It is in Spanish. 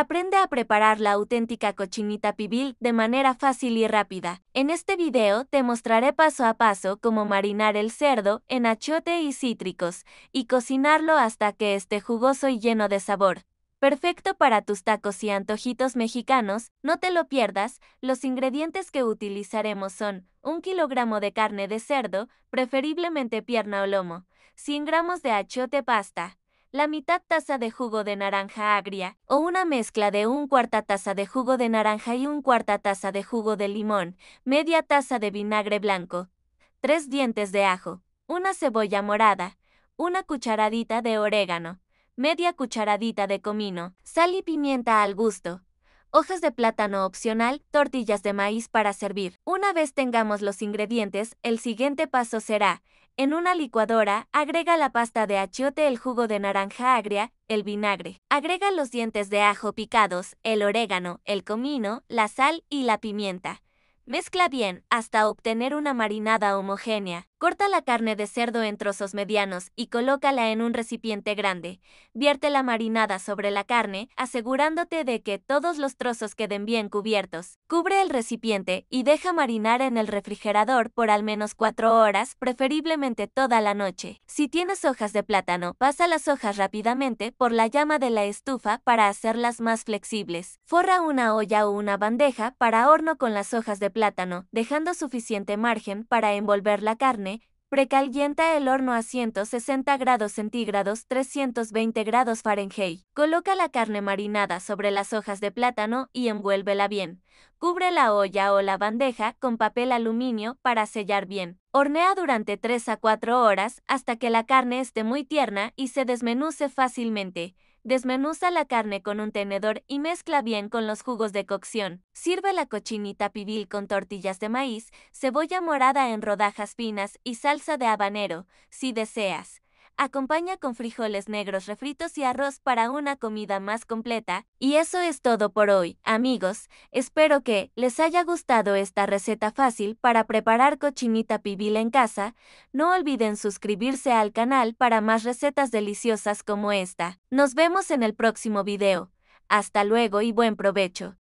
Aprende a preparar la auténtica cochinita pibil de manera fácil y rápida. En este video te mostraré paso a paso cómo marinar el cerdo en achiote y cítricos y cocinarlo hasta que esté jugoso y lleno de sabor. Perfecto para tus tacos y antojitos mexicanos, no te lo pierdas, los ingredientes que utilizaremos son un kilogramo de carne de cerdo, preferiblemente pierna o lomo, 100 gramos de achiote pasta, la mitad taza de jugo de naranja agria o una mezcla de un cuarta taza de jugo de naranja y un cuarta taza de jugo de limón, media taza de vinagre blanco, tres dientes de ajo, una cebolla morada, una cucharadita de orégano, media cucharadita de comino, sal y pimienta al gusto. Hojas de plátano opcional, tortillas de maíz para servir. Una vez tengamos los ingredientes, el siguiente paso será en una licuadora, agrega la pasta de achiote, el jugo de naranja agria, el vinagre. Agrega los dientes de ajo picados, el orégano, el comino, la sal y la pimienta. Mezcla bien hasta obtener una marinada homogénea. Corta la carne de cerdo en trozos medianos y colócala en un recipiente grande. Vierte la marinada sobre la carne, asegurándote de que todos los trozos queden bien cubiertos. Cubre el recipiente y deja marinar en el refrigerador por al menos 4 horas, preferiblemente toda la noche. Si tienes hojas de plátano, pasa las hojas rápidamente por la llama de la estufa para hacerlas más flexibles. Forra una olla o una bandeja para horno con las hojas de plátano, dejando suficiente margen para envolver la carne Precalienta el horno a 160 grados centígrados 320 grados Fahrenheit. Coloca la carne marinada sobre las hojas de plátano y envuélvela bien. Cubre la olla o la bandeja con papel aluminio para sellar bien. Hornea durante 3 a 4 horas hasta que la carne esté muy tierna y se desmenuce fácilmente. Desmenuza la carne con un tenedor y mezcla bien con los jugos de cocción. Sirve la cochinita pibil con tortillas de maíz, cebolla morada en rodajas finas y salsa de habanero, si deseas acompaña con frijoles negros refritos y arroz para una comida más completa. Y eso es todo por hoy, amigos. Espero que les haya gustado esta receta fácil para preparar cochinita pibil en casa. No olviden suscribirse al canal para más recetas deliciosas como esta. Nos vemos en el próximo video. Hasta luego y buen provecho.